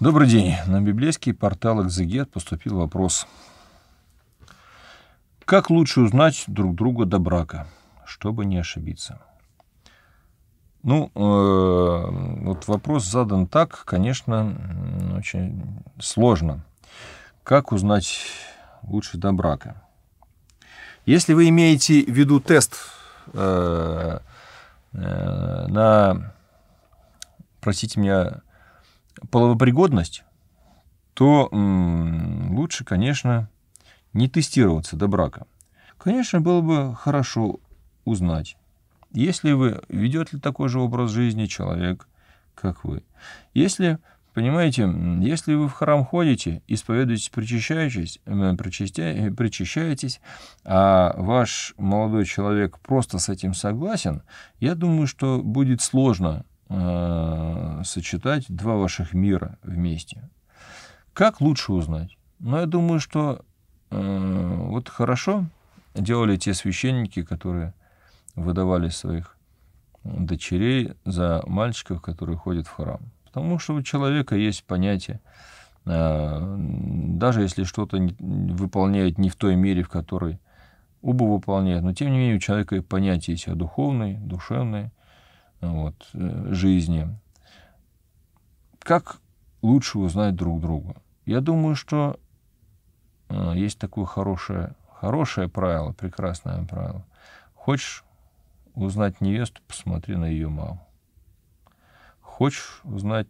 Добрый день. На библейский портал «Экзегет» поступил вопрос. Как лучше узнать друг друга до брака, чтобы не ошибиться? Ну, э, вот вопрос задан так, конечно, очень сложно. Как узнать лучше до брака? Если вы имеете в виду тест э, э, на, простите меня, половопригодность, то м, лучше, конечно, не тестироваться до брака. Конечно, было бы хорошо узнать, если вы ведет ли такой же образ жизни человек, как вы. Если, понимаете, если вы в храм ходите, исповедуетесь, причащаетесь, э, э, причащаетесь, а ваш молодой человек просто с этим согласен, я думаю, что будет сложно Э, сочетать два ваших мира вместе. Как лучше узнать? Ну, я думаю, что э, вот хорошо делали те священники, которые выдавали своих дочерей за мальчиков, которые ходят в храм. Потому что у человека есть понятие, э, даже если что-то выполняет не в той мере, в которой оба выполняют, но тем не менее у человека и понятия есть о а духовной, душевной, вот, э, жизни. Как лучше узнать друг друга? Я думаю, что э, есть такое хорошее, хорошее правило, прекрасное правило. Хочешь узнать невесту, посмотри на ее маму. Хочешь узнать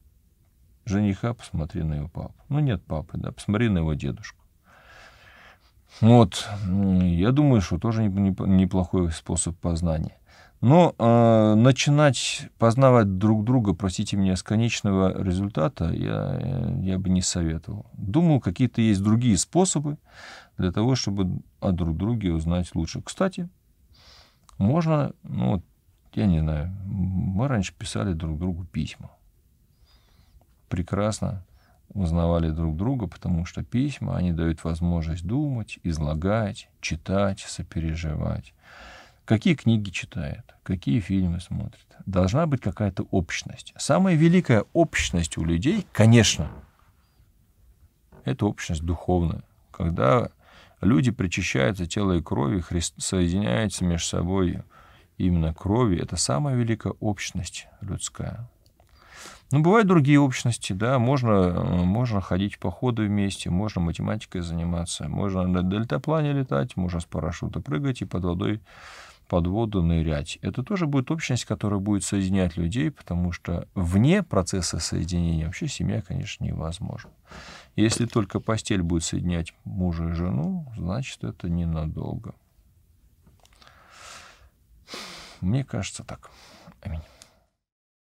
жениха, посмотри на его папу. Ну, нет папы, да, посмотри на его дедушку. Вот, я думаю, что тоже неплохой способ познания но ну, э, а, начинать познавать друг друга, простите меня, с конечного результата я, я бы не советовал. Думал, какие-то есть другие способы для того, чтобы о друг друге узнать лучше. Кстати, можно, ну, я не знаю, мы раньше писали друг другу письма. Прекрасно узнавали друг друга, потому что письма, они дают возможность думать, излагать, читать, сопереживать какие книги читает, какие фильмы смотрит. Должна быть какая-то общность. Самая великая общность у людей, конечно, это общность духовная, когда люди причащаются тела и крови, Христ, соединяются между собой именно крови. Это самая великая общность людская. Ну бывают другие общности, да, можно, э, можно ходить по ходу вместе, можно математикой заниматься, можно на дельтаплане летать, можно с парашюта прыгать и под водой под воду нырять. Это тоже будет общность, которая будет соединять людей, потому что вне процесса соединения вообще семья, конечно, невозможна. Если только постель будет соединять мужа и жену, значит, это ненадолго. Мне кажется так. Аминь.